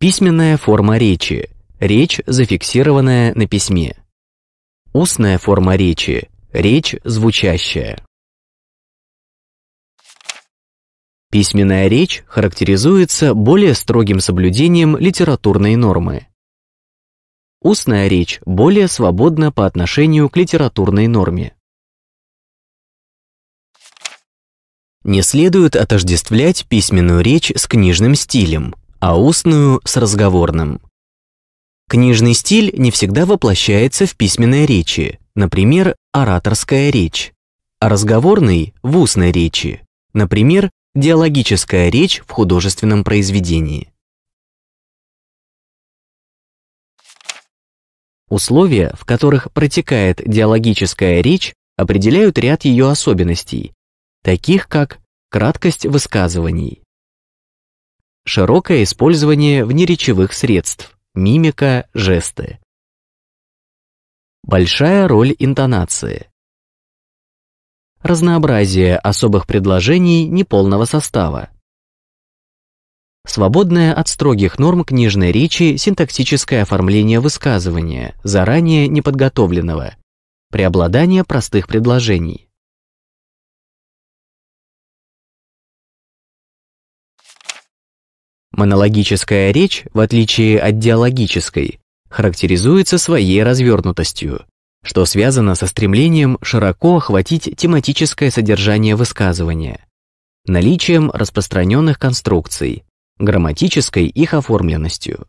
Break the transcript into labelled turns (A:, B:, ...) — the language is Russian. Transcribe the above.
A: Письменная форма речи. Речь, зафиксированная на письме. Устная форма речи. Речь, звучащая. Письменная речь характеризуется более строгим соблюдением литературной нормы. Устная речь более свободна по отношению к литературной норме. Не следует отождествлять письменную речь с книжным стилем, а устную – с разговорным. Книжный стиль не всегда воплощается в письменной речи, например, ораторская речь, а разговорный – в устной речи, например, диалогическая речь в художественном произведении.
B: Условия, в которых
A: протекает диалогическая речь, определяют ряд ее особенностей, таких как краткость высказываний, широкое использование внеречевых средств, мимика, жесты. Большая роль интонации. Разнообразие особых предложений неполного состава. Свободное от строгих норм книжной речи синтаксическое оформление высказывания, заранее неподготовленного. Преобладание простых предложений.
B: Монологическая
A: речь, в отличие от диалогической, характеризуется своей развернутостью, что связано со стремлением широко охватить тематическое содержание высказывания, наличием распространенных конструкций, грамматической их
B: оформленностью.